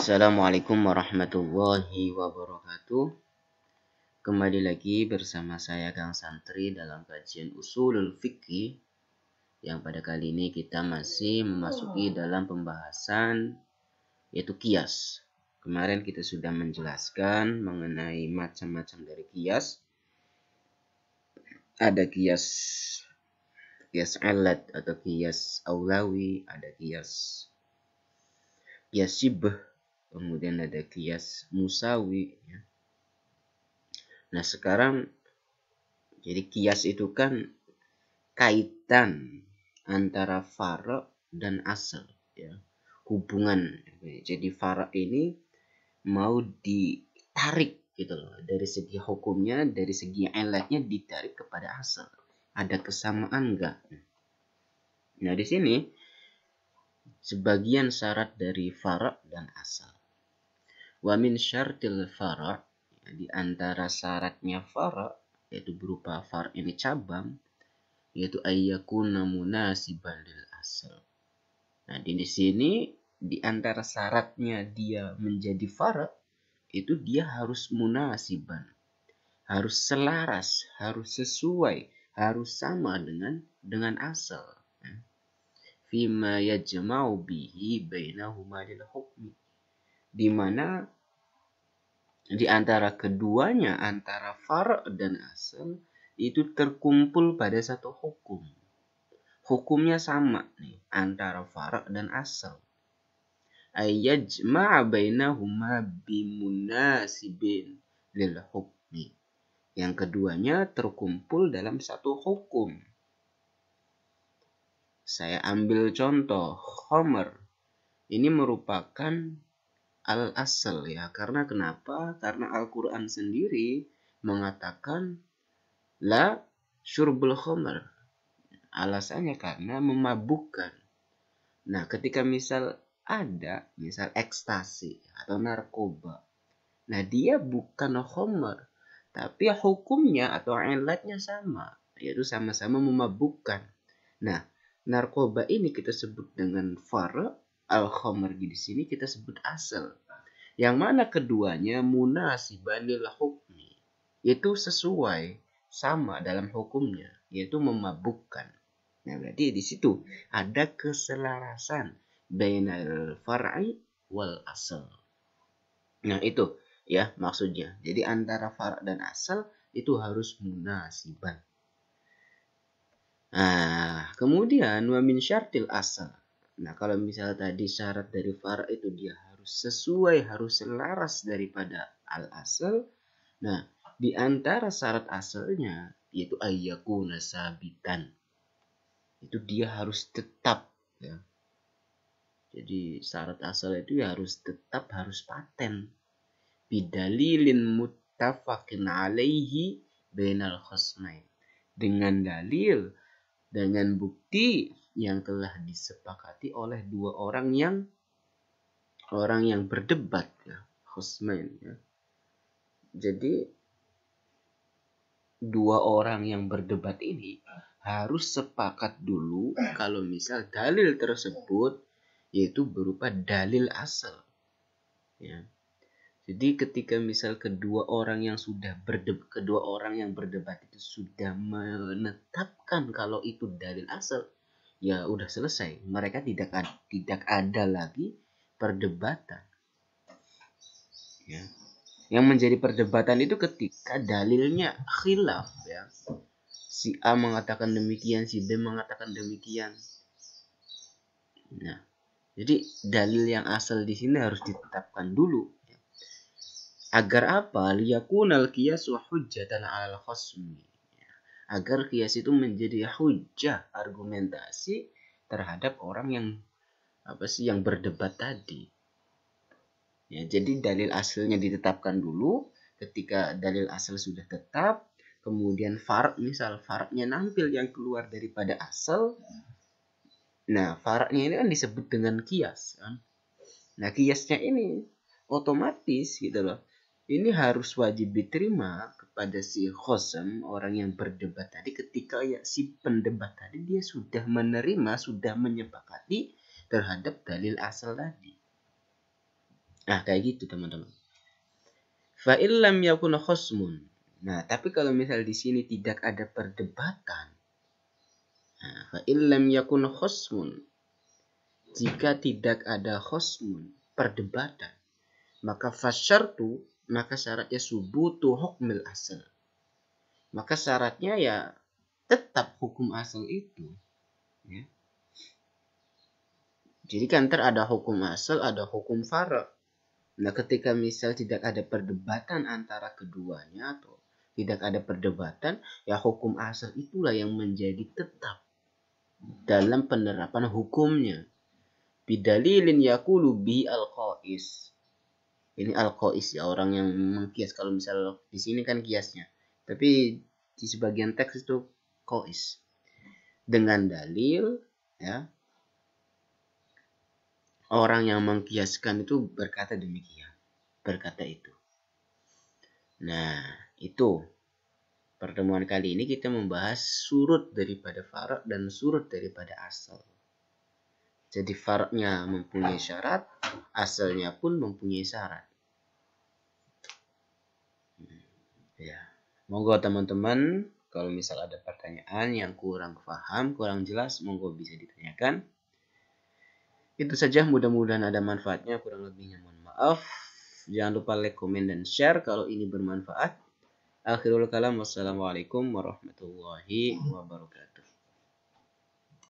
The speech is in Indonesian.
Assalamualaikum warahmatullahi wabarakatuh Kembali lagi bersama saya Kang Santri dalam kajian Usulul Fikih Yang pada kali ini kita masih memasuki dalam pembahasan yaitu kias Kemarin kita sudah menjelaskan mengenai macam-macam dari kias Ada kias kias alat atau kias aulawi, ada kias kias sibah kemudian ada kias musawi ya. nah sekarang jadi kias itu kan kaitan antara farok dan asal ya hubungan jadi farok ini mau ditarik gitu loh dari segi hukumnya dari segi elatnya ditarik kepada asal ada kesamaan enggak nah di sini sebagian syarat dari farok dan asal wa min syartil fara' di antara syaratnya fara' yaitu berupa far ini cabang yaitu ayyakuna munasiban lil asal. Nah, di, sini di antara syaratnya dia menjadi fara itu dia harus munasiban. Harus selaras, harus sesuai, harus sama dengan dengan asal. Ya. Fima yajma'u bihi bainahuma lil hukmi. Di mana di antara keduanya, antara far dan asal, itu terkumpul pada satu hukum. Hukumnya sama nih, antara far dan asal. Ayyajma'a bainahuma bimunasibin lil hukmi. Yang keduanya terkumpul dalam satu hukum. Saya ambil contoh, Homer. Ini merupakan al-asal ya. Karena kenapa? Karena Al-Qur'an sendiri mengatakan la syurbul khomer. Alasannya karena memabukkan. Nah, ketika misal ada misal ekstasi atau narkoba. Nah, dia bukan khomer, tapi hukumnya atau ilatnya sama, yaitu sama-sama memabukkan. Nah, narkoba ini kita sebut dengan fara al-khamr di sini kita sebut asal. Yang mana keduanya munasibanil hukmi. Itu sesuai sama dalam hukumnya, yaitu memabukkan. Nah, berarti di situ ada keselarasan bainal far'i wal asal. Nah, itu ya maksudnya. Jadi antara far' dan asal itu harus munasiban. Nah, kemudian wa min syartil asal Nah, kalau misalnya tadi syarat dari far itu dia harus sesuai, harus selaras daripada al-asal. Nah, di antara syarat asalnya yaitu ayyakuna sabitan. Itu dia harus tetap ya. Jadi syarat asal itu ya harus tetap harus paten. Bidalilin muttafakin alaihi bainal Dengan dalil dengan bukti yang telah disepakati oleh dua orang yang orang yang berdebat ya ya jadi dua orang yang berdebat ini harus sepakat dulu kalau misal dalil tersebut yaitu berupa dalil asal ya jadi ketika misal kedua orang yang sudah berdebat kedua orang yang berdebat itu sudah menetapkan kalau itu dalil asal, ya udah selesai. Mereka tidak ada, tidak ada lagi perdebatan. Ya. Yang menjadi perdebatan itu ketika dalilnya khilaf ya. Si A mengatakan demikian, si B mengatakan demikian. Nah, jadi dalil yang asal di sini harus ditetapkan dulu agar apa liyakunal qiyasu hujjatan alal khasmi agar kias itu menjadi hujah argumentasi terhadap orang yang apa sih yang berdebat tadi ya jadi dalil asalnya ditetapkan dulu ketika dalil asal sudah tetap kemudian farak misal faraknya nampil yang keluar daripada asal nah faraknya ini kan disebut dengan kias kan nah kiasnya ini otomatis gitu loh ini harus wajib diterima kepada si khosem orang yang berdebat tadi ketika ya si pendebat tadi dia sudah menerima sudah menyepakati terhadap dalil asal tadi nah kayak gitu teman-teman Failam lam yakun khosmun nah tapi kalau misal di sini tidak ada perdebatan nah, Failam illam yakun khosmun jika tidak ada khosmun perdebatan maka fasyartu maka syaratnya subutu hukmil asal. Maka syaratnya ya tetap hukum asal itu. Ya. Jadi kan ter ada hukum asal, ada hukum farak. Nah ketika misal tidak ada perdebatan antara keduanya atau tidak ada perdebatan, ya hukum asal itulah yang menjadi tetap dalam penerapan hukumnya. Bidalilin yakulu bi al-qais ini alkois ya orang yang mengkias kalau misal di sini kan kiasnya tapi di sebagian teks itu kois dengan dalil ya orang yang mengkiaskan itu berkata demikian berkata itu nah itu pertemuan kali ini kita membahas surut daripada farok dan surut daripada asal jadi faraknya mempunyai ah. syarat, asalnya pun mempunyai syarat. Hmm, ya. Monggo teman-teman, kalau misal ada pertanyaan yang kurang paham, kurang jelas, monggo bisa ditanyakan. Itu saja, mudah-mudahan ada manfaatnya, kurang lebihnya mohon maaf. Jangan lupa like, komen, dan share kalau ini bermanfaat. Akhirul kalam, wassalamualaikum warahmatullahi wabarakatuh.